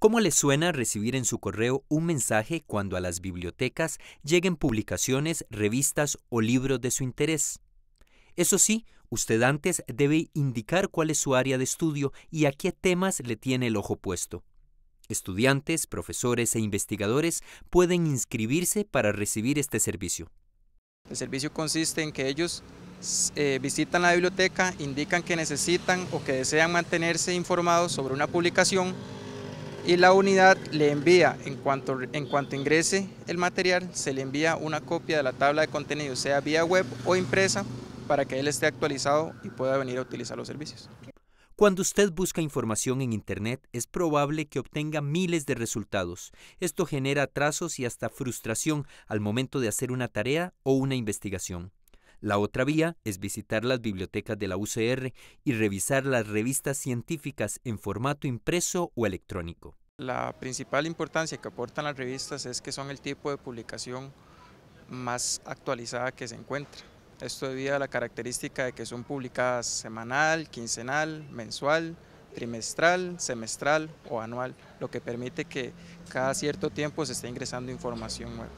¿Cómo le suena recibir en su correo un mensaje cuando a las bibliotecas lleguen publicaciones, revistas o libros de su interés? Eso sí, usted antes debe indicar cuál es su área de estudio y a qué temas le tiene el ojo puesto. Estudiantes, profesores e investigadores pueden inscribirse para recibir este servicio. El servicio consiste en que ellos eh, visitan la biblioteca, indican que necesitan o que desean mantenerse informados sobre una publicación y la unidad le envía, en cuanto, ingrese el material, se le envía una copia de la tabla de contenido, sea vía web o impresa, para que él esté actualizado y pueda venir a utilizar los servicios. Cuando usted busca información en Internet, es probable que obtenga miles de resultados. Esto genera atrasos y hasta frustración al momento de hacer una tarea o una investigación. La otra vía es visitar las bibliotecas de la UCR y revisar las revistas científicas en formato impreso o electrónico. La principal importancia que aportan las revistas es que son el tipo de publicación más actualizada que se encuentra. Esto debido a la característica de que son publicadas semanal, quincenal, mensual, trimestral, semestral o anual, lo que permite que cada cierto tiempo se esté ingresando información nueva.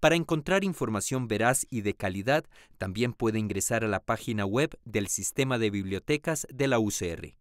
Para encontrar información veraz y de calidad, también puede ingresar a la página web del Sistema de Bibliotecas de la UCR.